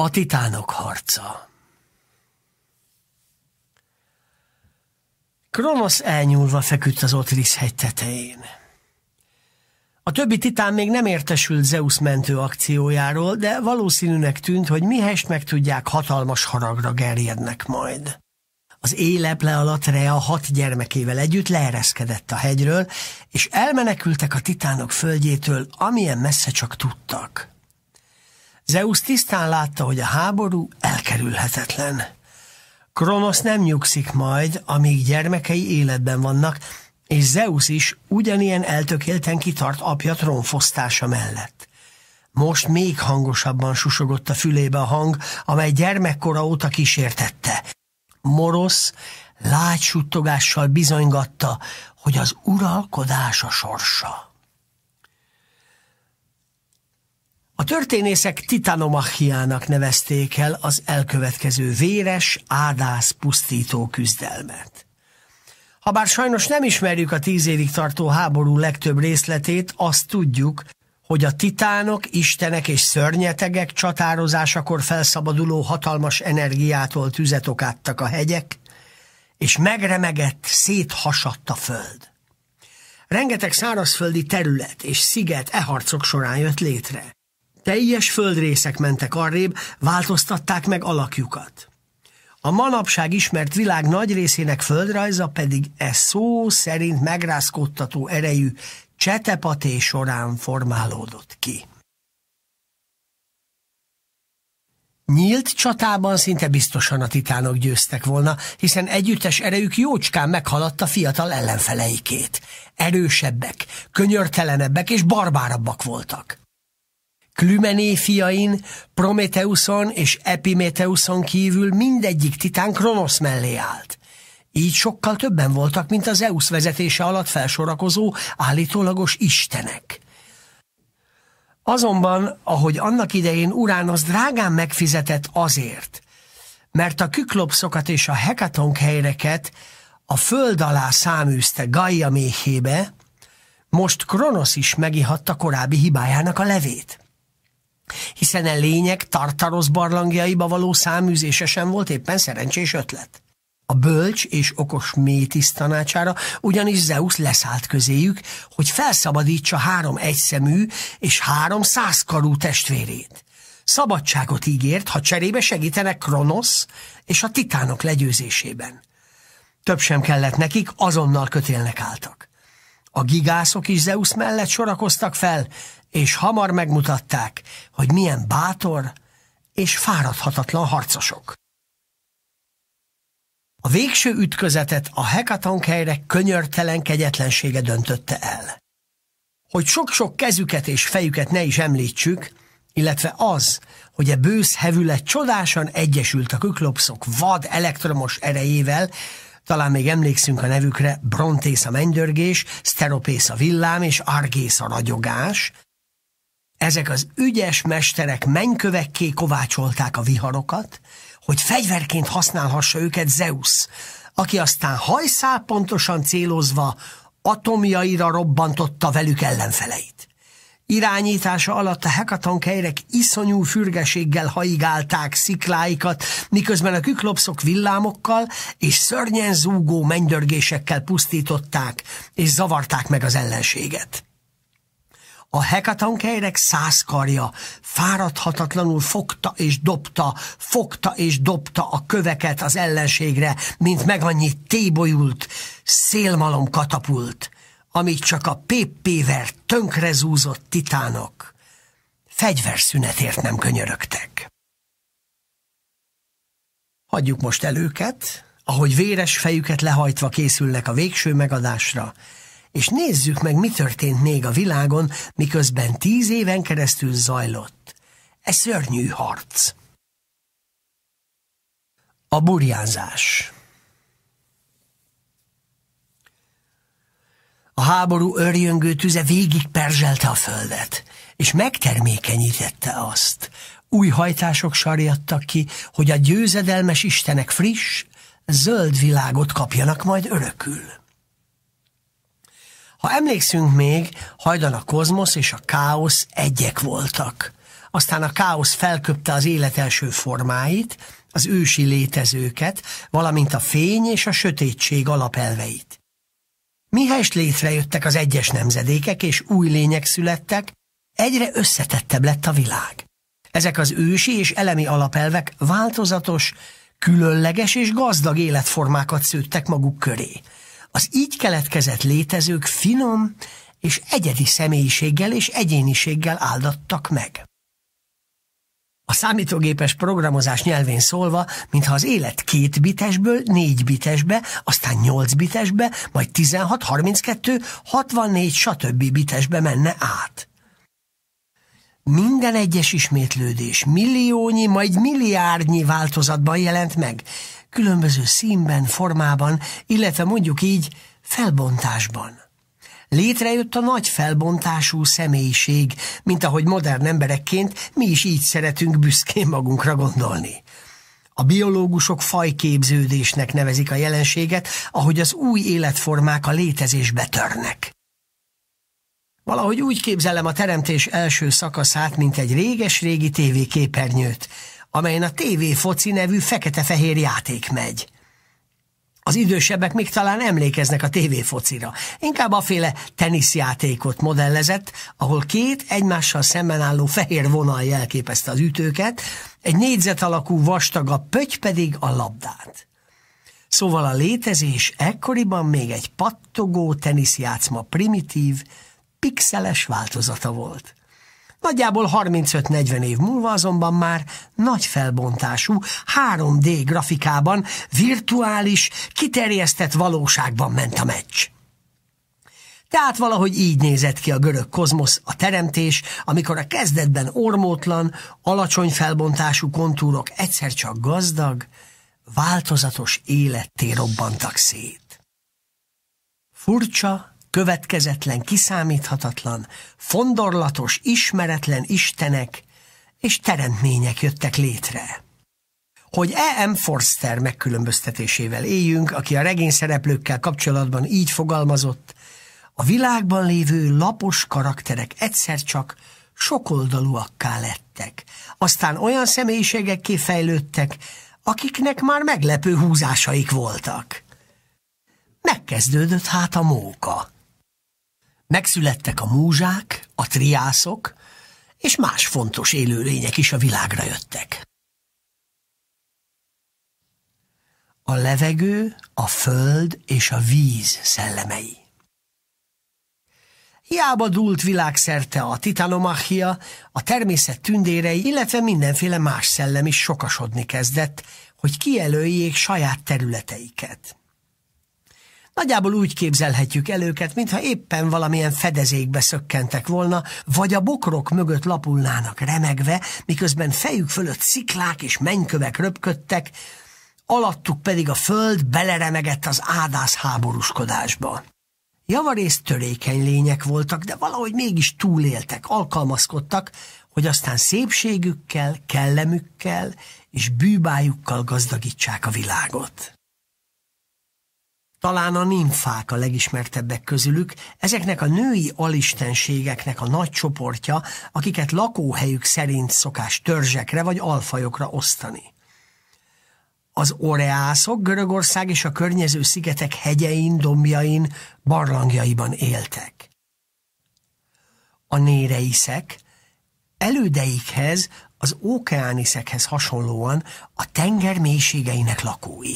A titánok harca Kronosz elnyúlva feküdt az Otris hegy tetején. A többi titán még nem értesült Zeus mentő akciójáról, de valószínűnek tűnt, hogy mihest tudják hatalmas haragra gerjednek majd. Az éleple alatt Rea hat gyermekével együtt leereszkedett a hegyről, és elmenekültek a titánok földjétől, amilyen messze csak tudtak. Zeus tisztán látta, hogy a háború elkerülhetetlen. Kronosz nem nyugszik majd, amíg gyermekei életben vannak, és Zeus is ugyanilyen eltökélten kitart apja trónfosztása mellett. Most még hangosabban susogott a fülébe a hang, amely gyermekkora óta kísértette. Morosz lágy suttogással bizonygatta, hogy az uralkodás a sorsa. A történészek titanomachiának nevezték el az elkövetkező véres, ádász pusztító küzdelmet. Habár sajnos nem ismerjük a tíz évig tartó háború legtöbb részletét, azt tudjuk, hogy a titánok, istenek és szörnyetegek csatározásakor felszabaduló hatalmas energiától tüzet okáttak a hegyek, és megremegett, széthasadt a föld. Rengeteg szárazföldi terület és sziget e harcok során jött létre. Teljes földrészek mentek arrébb, változtatták meg alakjukat. A manapság ismert világ nagy részének földrajza pedig e szó szerint megrázkódtató erejű csetepaté során formálódott ki. Nyílt csatában szinte biztosan a titánok győztek volna, hiszen együttes erejük jócskán meghaladta fiatal ellenfeleikét. Erősebbek, könyörtelenebbek és barbárabbak voltak. Klümené fiain, Prometeuson és Epimeteuson kívül mindegyik titán Kronosz mellé állt. Így sokkal többen voltak, mint az EUS vezetése alatt felsorakozó állítólagos istenek. Azonban, ahogy annak idején Uránosz drágán megfizetett azért, mert a küklopszokat és a helyreket a föld alá száműzte Gaia méhébe, most Kronosz is megihatta korábbi hibájának a levét hiszen a lényeg Tartarosz barlangjaiba való száműzése sem volt éppen szerencsés ötlet. A bölcs és okos Métis tanácsára ugyanis Zeus leszállt közéjük, hogy felszabadítsa három egyszemű és három százkarú testvérét. Szabadságot ígért, ha cserébe segítenek Kronosz és a titánok legyőzésében. Több sem kellett nekik, azonnal kötélnek álltak. A gigászok is Zeus mellett sorakoztak fel, és hamar megmutatták, hogy milyen bátor és fáradhatatlan harcosok. A végső ütközetet a hekatonkhelyre könyörtelen kegyetlensége döntötte el. Hogy sok-sok kezüket és fejüket ne is említsük, illetve az, hogy a bősz hevület csodásan egyesült a küklopszok vad elektromos erejével, talán még emlékszünk a nevükre Brontész a mennydörgés, Steropész a villám és Argész a ragyogás, ezek az ügyes mesterek mennykövekké kovácsolták a viharokat, hogy fegyverként használhassa őket Zeus, aki aztán hajszál pontosan célozva atomjaira robbantotta velük ellenfeleit. Irányítása alatt a hekatonkejrek iszonyú fürgeséggel haigálták szikláikat, miközben a küklopszok villámokkal és szörnyen zúgó mennydörgésekkel pusztították és zavarták meg az ellenséget. A hekatankelynek száz karja fáradhatatlanul fogta és dobta, fogta és dobta a köveket az ellenségre, mint meg annyi tébolyult, szélmalom katapult, amit csak a péppéver tönkre zúzott titánok fegyverszünetért nem könyörögtek. Hagyjuk most előket, ahogy véres fejüket lehajtva készülnek a végső megadásra, és nézzük meg, mi történt még a világon, miközben tíz éven keresztül zajlott. Ez szörnyű harc. A burjánzás A háború örjöngő tüze végig perzselte a földet, és megtermékenyítette azt. Új hajtások sarjadtak ki, hogy a győzedelmes istenek friss, zöld világot kapjanak majd örökül. Ha emlékszünk még, hajdan a kozmosz és a káosz egyek voltak. Aztán a káosz felköpte az élet első formáit, az ősi létezőket, valamint a fény és a sötétség alapelveit. Mihelyst létrejöttek az egyes nemzedékek, és új lények születtek, egyre összetettebb lett a világ. Ezek az ősi és elemi alapelvek változatos, különleges és gazdag életformákat szőttek maguk köré. Az így keletkezett létezők finom és egyedi személyiséggel és egyéniséggel áldattak meg. A számítógépes programozás nyelvén szólva, mintha az élet két bitesből négy bitesbe, aztán nyolc bitesbe, majd 16, 32, 64, stb. bitesbe menne át. Minden egyes ismétlődés milliónyi, majd milliárdnyi változatban jelent meg, különböző színben, formában, illetve mondjuk így felbontásban. Létrejött a nagy felbontású személyiség, mint ahogy modern emberekként mi is így szeretünk büszkén magunkra gondolni. A biológusok fajképződésnek nevezik a jelenséget, ahogy az új életformák a létezésbe törnek. Valahogy úgy képzelem a teremtés első szakaszát, mint egy réges-régi tévéképernyőt, amelyen a TV foci nevű fekete-fehér játék megy. Az idősebbek még talán emlékeznek a TV focira, inkább féle teniszjátékot modellezett, ahol két egymással szemben álló fehér vonal jelképezte az ütőket, egy négyzet alakú vastaga pöty pedig a labdát. Szóval a létezés ekkoriban még egy pattogó teniszjátszma primitív, pixeles változata volt. Nagyjából 35-40 év múlva azonban már nagy felbontású 3D grafikában, virtuális, kiterjesztett valóságban ment a meccs. Tehát valahogy így nézett ki a görög kozmosz, a teremtés, amikor a kezdetben ormótlan, alacsony felbontású kontúrok egyszer csak gazdag, változatos életté robbantak szét. Furcsa, következetlen, kiszámíthatatlan, fondorlatos, ismeretlen istenek és teremtmények jöttek létre. Hogy E.M. Forster megkülönböztetésével éljünk, aki a regény szereplőkkel kapcsolatban így fogalmazott, a világban lévő lapos karakterek egyszer csak sokoldalúakká lettek. Aztán olyan személyiségekké fejlődtek, akiknek már meglepő húzásaik voltak. Megkezdődött hát a móka. Megszülettek a múzsák, a triászok, és más fontos élőlények is a világra jöttek. A levegő, a föld és a víz szellemei. Hiába dúlt világszerte a titanomachia, a természet tündérei, illetve mindenféle más szellem is sokasodni kezdett, hogy kijelöljék saját területeiket. Nagyjából úgy képzelhetjük el őket, mintha éppen valamilyen fedezékbe szökkentek volna, vagy a bokrok mögött lapulnának remegve, miközben fejük fölött sziklák és mennykövek röpködtek, alattuk pedig a föld beleremegett az ádász háborúskodásba. Javarészt törékeny lények voltak, de valahogy mégis túléltek, alkalmazkodtak, hogy aztán szépségükkel, kellemükkel és bűbájukkal gazdagítsák a világot. Talán a nimfák a legismertebbek közülük, ezeknek a női alistenségeknek a nagy csoportja, akiket lakóhelyük szerint szokás törzsekre vagy alfajokra osztani. Az oreászok Görögország és a környező szigetek hegyein, dombjain, barlangjaiban éltek. A néreiszek elődeikhez, az ókeániszekhez hasonlóan a tenger mélységeinek lakói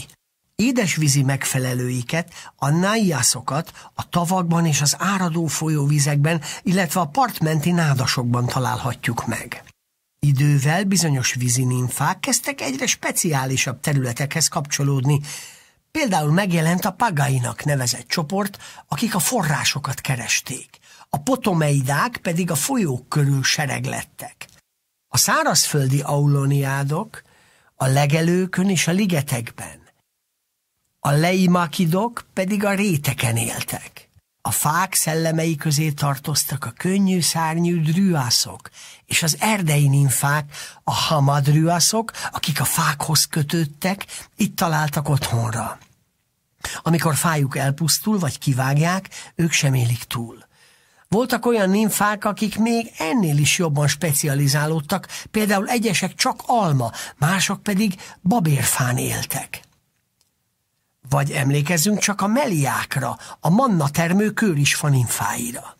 édesvízi megfelelőiket, a nájászokat a tavakban és az áradó folyóvizekben, illetve a partmenti nádasokban találhatjuk meg. Idővel bizonyos nymfák kezdtek egyre speciálisabb területekhez kapcsolódni, Például megjelent a pagainak nevezett csoport, akik a forrásokat keresték. A potomeidák pedig a folyók körül sereglettek. A szárazföldi auloniádok a legelőkön és a ligetekben, a leimakidok pedig a réteken éltek. A fák szellemei közé tartoztak a könnyű szárnyű drüászok, és az erdei ninfák, a hamadrüászok, akik a fákhoz kötődtek, itt találtak otthonra. Amikor fájuk elpusztul vagy kivágják, ők sem élik túl. Voltak olyan ninfák, akik még ennél is jobban specializálódtak, például egyesek csak alma, mások pedig babérfán éltek. Vagy emlékezzünk csak a meliákra, a manna termő faninfáira.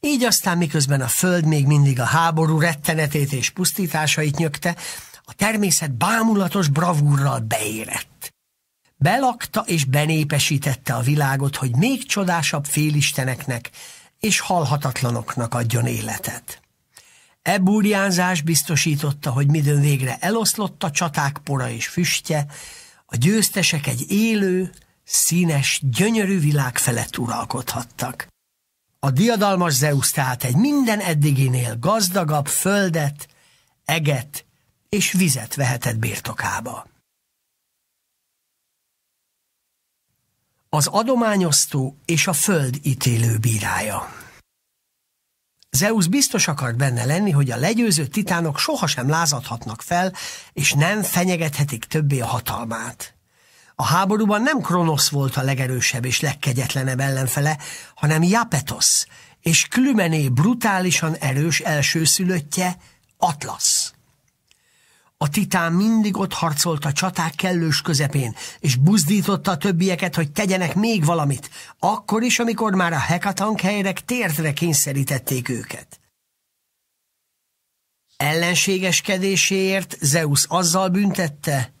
Így aztán miközben a föld még mindig a háború rettenetét és pusztításait nyögte, a természet bámulatos bravúrral beérett. Belakta és benépesítette a világot, hogy még csodásabb félisteneknek és halhatatlanoknak adjon életet. E burjánzás biztosította, hogy midőn végre eloszlott a csaták pora és füstje, a győztesek egy élő, színes, gyönyörű világ felett uralkodhattak. A diadalmas Zeus tehát egy minden eddiginél gazdagabb földet, eget és vizet vehetett birtokába. Az adományosztó és a föld ítélő bírája Zeus biztos akart benne lenni, hogy a legyőző titánok sohasem lázadhatnak fel, és nem fenyegethetik többé a hatalmát. A háborúban nem Kronosz volt a legerősebb és legkegyetlenebb ellenfele, hanem Japetos és Klümené brutálisan erős elsőszülöttje, Atlasz. A titán mindig ott harcolt a csaták kellős közepén, és buzdította a többieket, hogy tegyenek még valamit, akkor is, amikor már a hekatank helyrek térdre kényszerítették őket. Ellenségeskedéséért Zeus azzal büntette,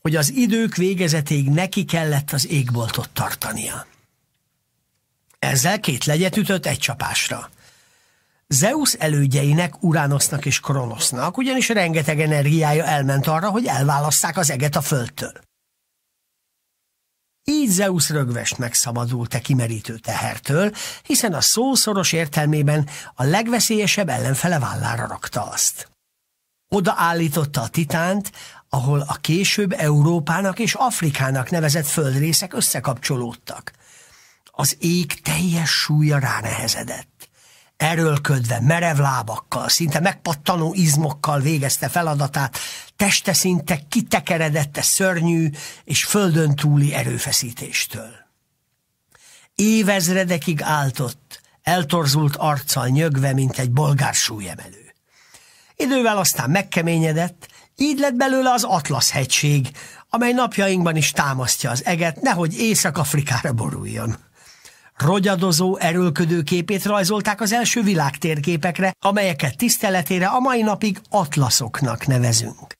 hogy az idők végezetéig neki kellett az égboltot tartania. Ezzel két legyet ütött egy csapásra. Zeus elődjeinek, Uránosznak és Kronosznak, ugyanis rengeteg energiája elment arra, hogy elválasszák az eget a földtől. Így Zeus rögvest megszabadult a e kimerítő tehertől, hiszen a szószoros értelmében a legveszélyesebb ellenfele vállára rakta azt. Oda állította a titánt, ahol a később Európának és Afrikának nevezett földrészek összekapcsolódtak. Az ég teljes súlya ránehezedett erőlködve, merev lábakkal, szinte megpattanó izmokkal végezte feladatát, teste szinte kitekeredette szörnyű és földön túli erőfeszítéstől. Évezredekig áltott, eltorzult arccal nyögve, mint egy bolgár súlyemelő. Idővel aztán megkeményedett, így lett belőle az Atlasz-hegység, amely napjainkban is támasztja az eget, nehogy Észak-Afrikára boruljon rogyadozó, erőlködő képét rajzolták az első világtérképekre, amelyeket tiszteletére a mai napig atlaszoknak nevezünk.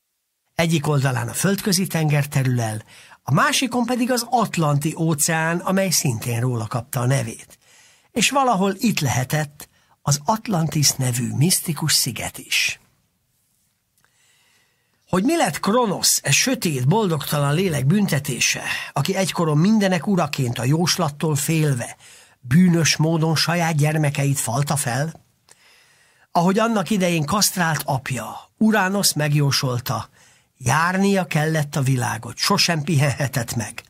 Egyik oldalán a földközi tenger terül el, a másikon pedig az Atlanti óceán, amely szintén róla kapta a nevét. És valahol itt lehetett az Atlantis nevű misztikus sziget is. Hogy mi lett Kronosz, e sötét, boldogtalan lélek büntetése, aki egykoron mindenek uraként a jóslattól félve, bűnös módon saját gyermekeit falta fel? Ahogy annak idején kasztrált apja, Uránosz megjósolta, járnia kellett a világot, sosem pihenhetett meg.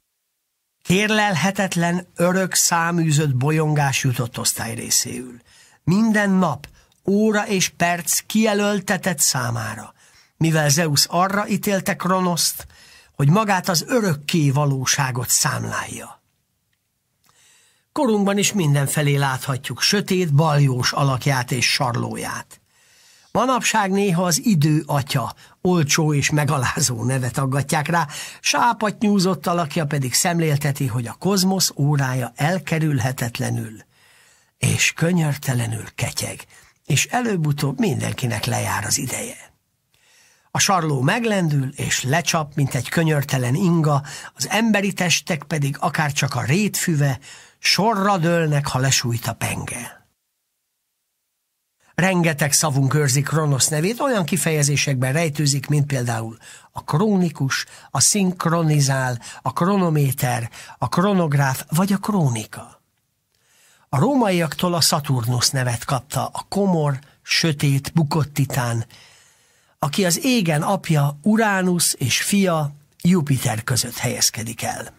Kérlelhetetlen, örök száműzött bolyongás jutott osztály részéül. Minden nap, óra és perc kijelöltetett számára mivel Zeus arra ítélte Kronoszt, hogy magát az örökké valóságot számlálja. Korunkban is mindenfelé láthatjuk sötét, baljós alakját és sarlóját. Manapság néha az idő atya, olcsó és megalázó nevet aggatják rá, Sápat nyúzott alakja pedig szemlélteti, hogy a kozmosz órája elkerülhetetlenül és könyörtelenül ketyeg, és előbb-utóbb mindenkinek lejár az ideje. A sarló meglendül és lecsap, mint egy könyörtelen inga, az emberi testek pedig akár csak a rétfüve, sorra dőlnek, ha lesújt a penge. Rengeteg szavunk őrzik Kronosz nevét, olyan kifejezésekben rejtőzik, mint például a krónikus, a szinkronizál, a kronométer, a kronográf vagy a krónika. A rómaiaktól a Saturnus nevet kapta, a komor, sötét, bukott titán, aki az égen apja Uránusz és fia Jupiter között helyezkedik el.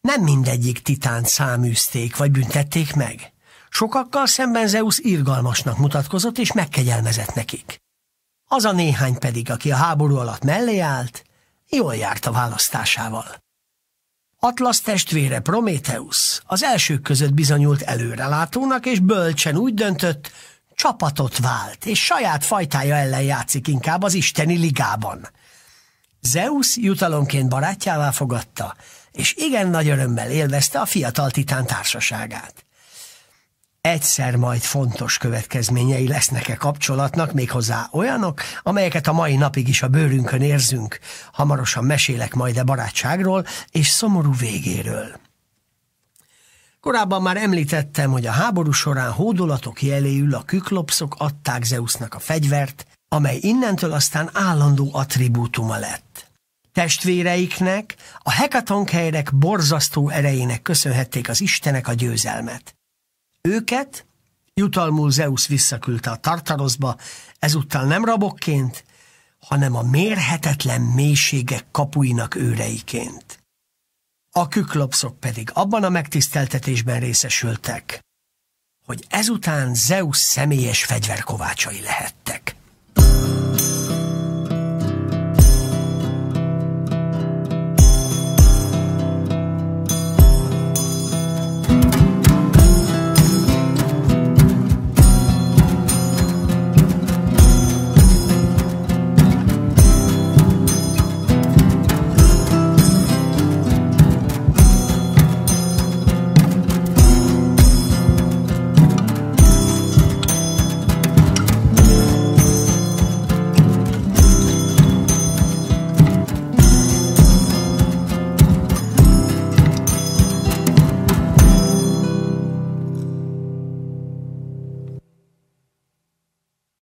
Nem mindegyik titánt száműzték vagy büntették meg. Sokakkal szemben Zeus irgalmasnak mutatkozott és megkegyelmezett nekik. Az a néhány pedig, aki a háború alatt mellé állt, jól járt a választásával. Atlasz testvére Prométeusz az elsők között bizonyult előrelátónak, és bölcsen úgy döntött, csapatot vált, és saját fajtája ellen játszik inkább az isteni ligában. Zeus jutalomként barátjává fogadta, és igen nagy örömmel élvezte a fiatal titán társaságát. Egyszer majd fontos következményei lesznek-e kapcsolatnak, méghozzá olyanok, amelyeket a mai napig is a bőrünkön érzünk. Hamarosan mesélek majd a e barátságról és szomorú végéről. Korábban már említettem, hogy a háború során hódolatok jeléül a küklopszok adták Zeusnak a fegyvert, amely innentől aztán állandó attribútuma lett. Testvéreiknek, a hekatonkhelyrek borzasztó erejének köszönhették az istenek a győzelmet. Őket jutalmul Zeus visszaküldte a tartarozba, ezúttal nem rabokként, hanem a mérhetetlen mélységek kapuinak őreiként a küklopszok pedig abban a megtiszteltetésben részesültek, hogy ezután Zeus személyes fegyverkovácsai lehettek.